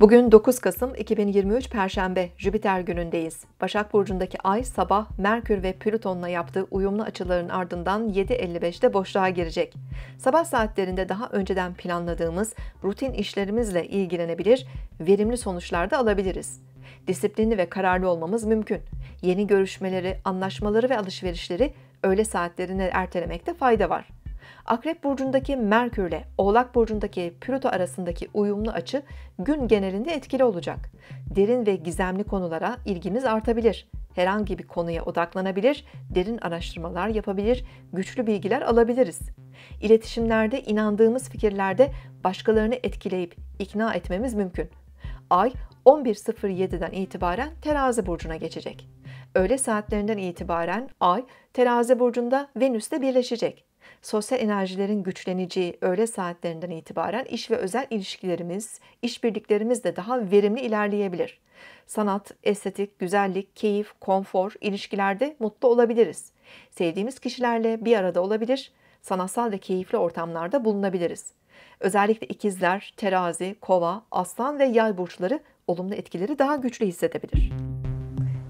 Bugün 9 Kasım 2023 Perşembe Jüpiter günündeyiz. Başak Burcu'ndaki ay sabah Merkür ve Plüton'la yaptığı uyumlu açıların ardından 7.55'te boşluğa girecek. Sabah saatlerinde daha önceden planladığımız rutin işlerimizle ilgilenebilir, verimli sonuçlar da alabiliriz. Disiplinli ve kararlı olmamız mümkün. Yeni görüşmeleri, anlaşmaları ve alışverişleri öğle saatlerine ertelemekte fayda var. Akrep burcundaki Merkür ile Oğlak burcundaki Plüto arasındaki uyumlu açı gün genelinde etkili olacak. Derin ve gizemli konulara ilgimiz artabilir. Herhangi bir konuya odaklanabilir, derin araştırmalar yapabilir, güçlü bilgiler alabiliriz. İletişimlerde inandığımız fikirlerde başkalarını etkileyip ikna etmemiz mümkün. Ay 11.07'den itibaren terazi burcuna geçecek. Öğle saatlerinden itibaren Ay terazi burcunda Venüs'te birleşecek sosyal enerjilerin güçleneceği öğle saatlerinden itibaren iş ve özel ilişkilerimiz, işbirliklerimiz de daha verimli ilerleyebilir. Sanat, estetik, güzellik, keyif, konfor, ilişkilerde mutlu olabiliriz. Sevdiğimiz kişilerle bir arada olabilir, sanatsal ve keyifli ortamlarda bulunabiliriz. Özellikle ikizler, terazi, kova, aslan ve yay burçları olumlu etkileri daha güçlü hissedebilir.